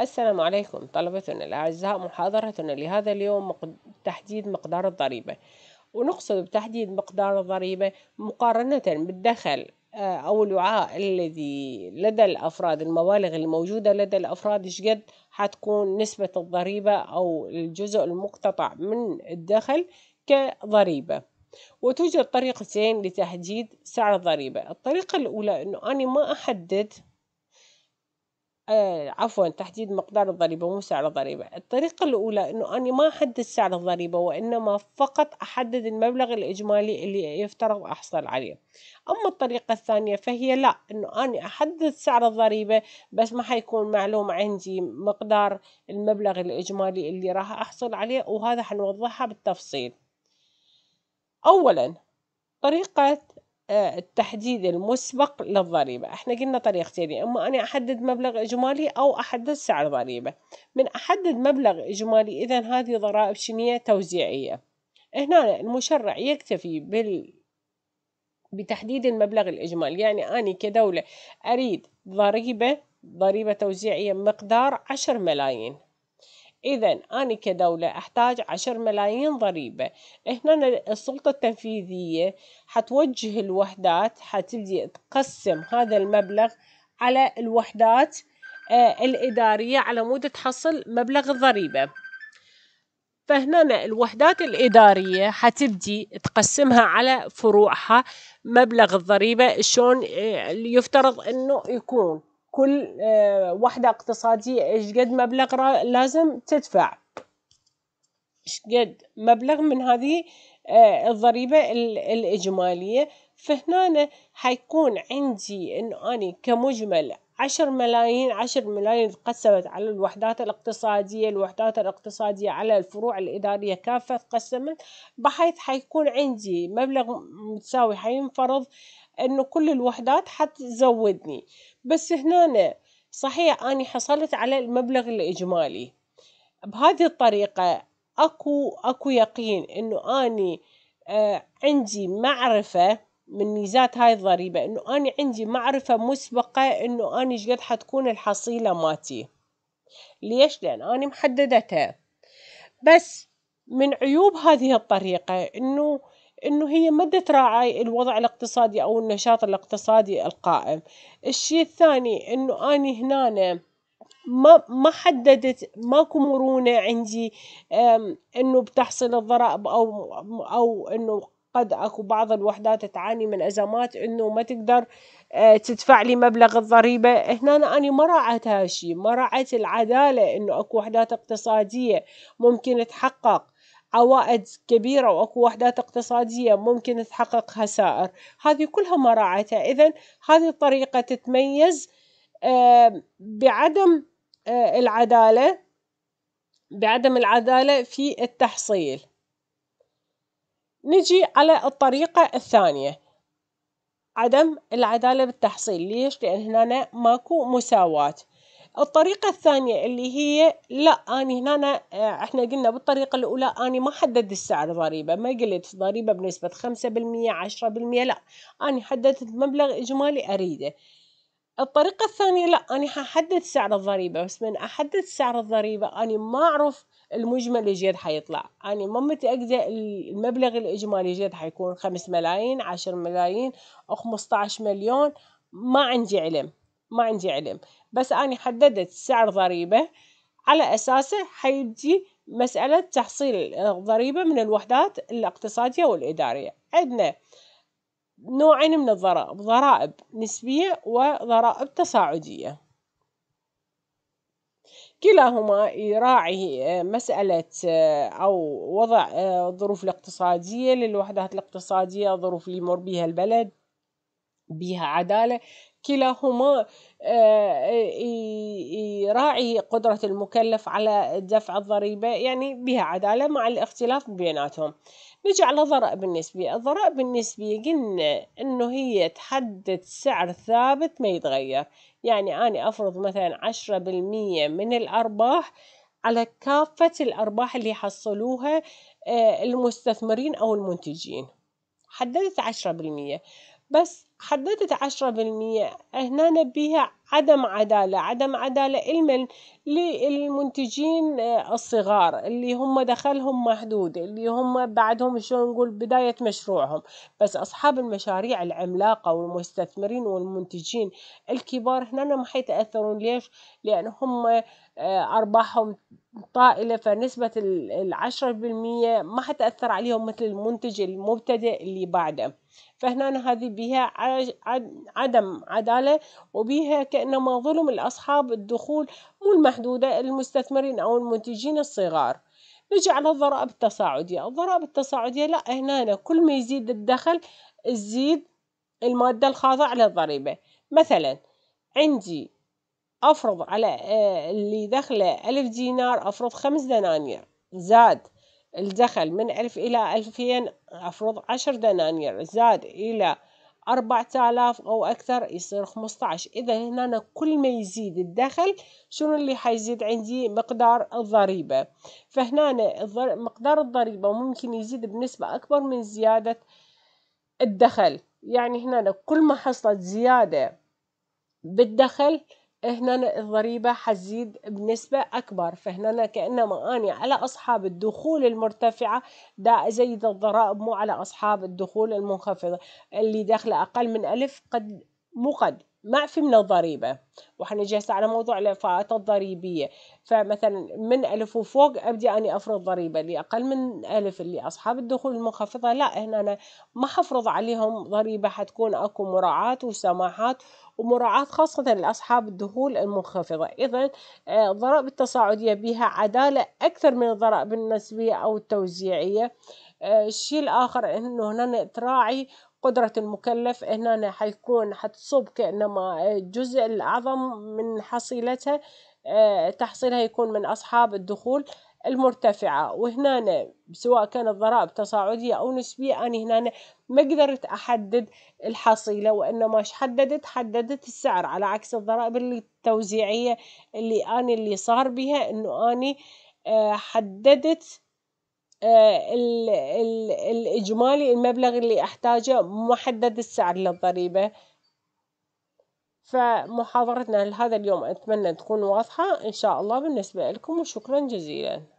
السلام عليكم طلبتنا الأعزاء محاضرتنا لهذا اليوم تحديد مقدار الضريبة ونقصد بتحديد مقدار الضريبة مقارنة بالدخل آه، أو الوعاء الذي لدى الأفراد المبالغ الموجودة لدى الأفراد شقد حتكون نسبة الضريبة أو الجزء المقتطع من الدخل كضريبة وتوجد طريقتين لتحديد سعر الضريبة الطريقة الأولى أنه أنا ما أحدد آه عفوا تحديد مقدار الضريبة مو سعر الضريبة الطريقة الأولى أنه أنا ما أحدد سعر الضريبة وإنما فقط أحدد المبلغ الإجمالي اللي يفترض أحصل عليه أما الطريقة الثانية فهي لا أنه أنا أحدد سعر الضريبة بس ما حيكون معلوم عندي مقدار المبلغ الإجمالي اللي راح أحصل عليه وهذا حنوضحها بالتفصيل أولا طريقة آه، التحديد المسبق للضريبة احنا قلنا طريقتين يا اما انا احدد مبلغ اجمالي او احدد سعر ضريبة من احدد مبلغ اجمالي اذا هذه ضرائب شنية توزيعية هنا المشرع يكتفي بال بتحديد المبلغ الإجمالي يعني أنا كدولة أريد ضريبة ضريبة توزيعية مقدار عشر ملايين إذا أنا كدولة أحتاج عشر ملايين ضريبة هنا السلطة التنفيذية حتوجه الوحدات حتبدي تقسم هذا المبلغ على الوحدات آه، الإدارية على مود تحصل مبلغ الضريبة فهنا الوحدات الإدارية حتبدي تقسمها على فروعها مبلغ الضريبة شلون آه، يفترض أنه يكون كل آه، وحدة اقتصادية إيش قد مبلغ لازم تدفع إيش قد مبلغ من هذه آه، الضريبة الإجمالية فهنا حيكون عندي إنه أنا كمجمل عشر ملايين عشر ملايين قسمت على الوحدات الاقتصادية الوحدات الاقتصادية على الفروع الإدارية كافة قسمت بحيث حيكون عندي مبلغ متساوي حينفرض إنه كل الوحدات حتزودني بس هنا صحيح أني حصلت على المبلغ الإجمالي بهذه الطريقة أكو أكو يقين إنه أني آه عندي معرفة من ميزات هاي الضريبة إنه أني عندي معرفة مسبقة إنه أني شقد حتكون الحصيلة مالتي ليش؟ لأن أني محددتها بس من عيوب هذه الطريقة إنه إنه هي ما تراعي الوضع الاقتصادي أو النشاط الاقتصادي القائم، الشيء الثاني إنه أني هنا ما ما حددت ماكو مرونة عندي إنه بتحصل الضرائب أو أو إنه قد اكو بعض الوحدات تعاني من ازمات انه ما تقدر آه، تدفع لي مبلغ الضريبة هنا اني ما راعت هالشي ما راعت العدالة انه اكو وحدات اقتصادية ممكن تحقق عوائد كبيرة وأكو وحدات اقتصادية ممكن تحقق خسائر هذه كلها ما راعتها إذا هذه الطريقة تتميز آه، بعدم آه، العدالة بعدم العدالة في التحصيل نجي على الطريقة الثانية عدم العدالة بالتحصيل ليش؟ لأن هنا ماكو مساواة الطريقة الثانية اللي هي لا أني هنا آه، إحنا قلنا بالطريقة الأولى أني ما حددت سعر ضريبة ما قلت ضريبة بنسبة خمسة بالمية عشرة بالمية لا أني حددت مبلغ إجمالي أريده الطريقة الثانية لا أنا ححدد سعر الضريبة بس من أحدد سعر الضريبة أنا ما أعرف المجمل الجيد حيطلع أنا ما متأكدة المبلغ الإجمالي الجيد حيكون خمس ملايين عشر ملايين أو خمسة عشر مليون ما عندي علم ما عندي علم بس أني حددت سعر ضريبة على أساسه حيجي مسألة تحصيل ضريبة من الوحدات الاقتصادية والإدارية عندنا نوعين من الضرائب ضرائب نسبية وضرائب تصاعدية كلاهما يراعي آه، مسألة آه، أو وضع الظروف آه، الاقتصادية للوحدات الاقتصادية الظروف اللي يمر بيها البلد بيها عدالة كلاهما آه، يراعي قدرة المكلف على دفع الضريبة يعني بها عدالة مع الاختلاف بيناتهم نجي على الضرائب النسبية الضرائب النسبية قلنا إنه هي تحدد سعر ثابت ما يتغير يعني أنا أفرض مثلا عشرة بالمية من الأرباح على كافة الأرباح اللي يحصلوها آه، المستثمرين أو المنتجين حددت عشرة بالمية بس حددت عشرة بالمية هنا بيها عدم عدالة عدم عدالة إلما للمنتجين آه، الصغار اللي هم دخلهم محدود اللي هم بعدهم شو نقول بداية مشروعهم بس أصحاب المشاريع العملاقة والمستثمرين والمنتجين الكبار هنا ما حيتأثرون ليش؟ لأن هم آه، أرباحهم طائلة فنسبة العشرة بالمية ما حتأثر عليهم مثل المنتج المبتدئ اللي بعده فهنا هذه بها عدم عدالة وبها كأنما ظلم الأصحاب الدخول مو المحدودة المستثمرين أو المنتجين الصغار نجي على الضرائب التصاعدية الضرائب التصاعدية لا هنا كل ما يزيد الدخل تزيد المادة الخاضعة للضريبة مثلا عندي أفرض على آه، اللي دخله ألف دينار أفرض خمس دنانير زاد الدخل من ألف إلى ألفين أفرض عشر دنانير زاد إلى أربعة آلاف أو أكثر يصير خمسطعش إذا هنا كل ما يزيد الدخل شنو اللي حيزيد عندي مقدار الضريبة فهنا مقدار الضريبة ممكن يزيد بنسبة أكبر من زيادة الدخل يعني هنا كل ما حصلت زيادة بالدخل هنا الضريبة حتزيد بنسبة أكبر فهنا كأنما أني على أصحاب الدخول المرتفعة دا أزيد الضرائب مو على أصحاب الدخول المنخفضة اللي دخله أقل من ألف قد مو قد ما من الضريبة وحنجي هسه على موضوع الإفاءات الضريبية فمثلا من ألف وفوق أبدي أني أفرض ضريبة اللي أقل من ألف اللي أصحاب الدخول المنخفضة لا هنا أنا ما حفرض عليهم ضريبة حتكون أكو مراعاة وسماحات ومراعاة خاصة لأصحاب الدخول المنخفضة إذا آه، الضرائب التصاعدية بها عدالة أكثر من الضرائب النسبية أو التوزيعية آه، الشيء الآخر إنه هنا تراعي قدرة المكلف هنا حيكون حتصب كأنما الجزء الأعظم من حصيلتها آه، تحصيلها يكون من أصحاب الدخول المرتفعة وهنا سواء كانت ضرائب تصاعدية أو نسبية أنا هنا ما قدرت أحدد الحصيلة وإنما حددت حددت السعر على عكس الضرائب اللي التوزيعية اللي أنا اللي صار بها إنه أني آه، حددت آه، ال ال الإجمالي المبلغ اللي أحتاجه محدد السعر للضريبة فمحاضرتنا لهذا اليوم أتمنى تكون واضحة إن شاء الله بالنسبة لكم وشكرا جزيلا